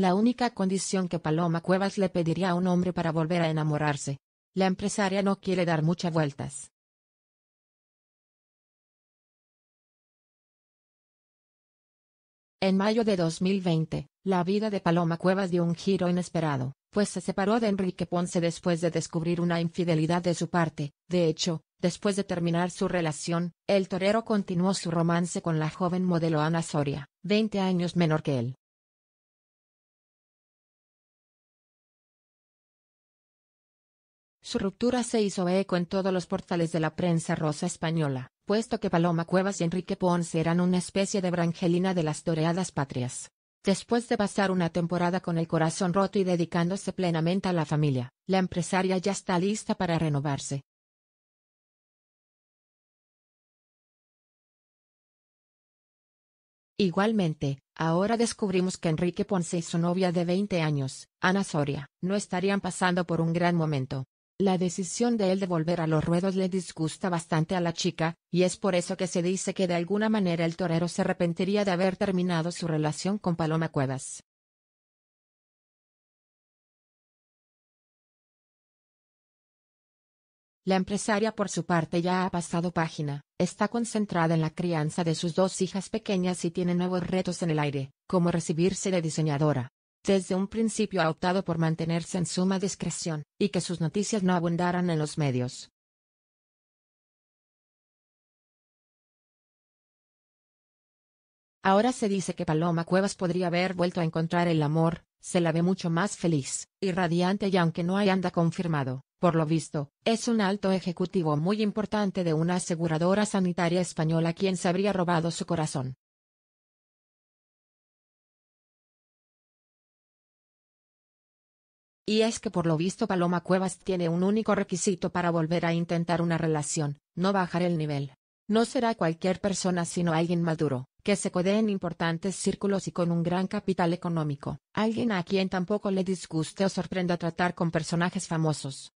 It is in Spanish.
La única condición que Paloma Cuevas le pediría a un hombre para volver a enamorarse. La empresaria no quiere dar muchas vueltas. En mayo de 2020, la vida de Paloma Cuevas dio un giro inesperado, pues se separó de Enrique Ponce después de descubrir una infidelidad de su parte. De hecho, después de terminar su relación, el torero continuó su romance con la joven modelo Ana Soria, 20 años menor que él. Su ruptura se hizo eco en todos los portales de la prensa rosa española, puesto que Paloma Cuevas y Enrique Ponce eran una especie de Brangelina de las toreadas patrias. Después de pasar una temporada con el corazón roto y dedicándose plenamente a la familia, la empresaria ya está lista para renovarse. Igualmente, ahora descubrimos que Enrique Ponce y su novia de 20 años, Ana Soria, no estarían pasando por un gran momento. La decisión de él de volver a los ruedos le disgusta bastante a la chica, y es por eso que se dice que de alguna manera el torero se arrepentiría de haber terminado su relación con Paloma Cuevas. La empresaria por su parte ya ha pasado página, está concentrada en la crianza de sus dos hijas pequeñas y tiene nuevos retos en el aire, como recibirse de diseñadora, desde un principio ha optado por mantenerse en suma discreción, y que sus noticias no abundaran en los medios. Ahora se dice que Paloma Cuevas podría haber vuelto a encontrar el amor, se la ve mucho más feliz y radiante y aunque no hay anda confirmado, por lo visto, es un alto ejecutivo muy importante de una aseguradora sanitaria española quien se habría robado su corazón. Y es que por lo visto Paloma Cuevas tiene un único requisito para volver a intentar una relación, no bajar el nivel. No será cualquier persona sino alguien maduro, que se codee en importantes círculos y con un gran capital económico, alguien a quien tampoco le disguste o sorprenda tratar con personajes famosos,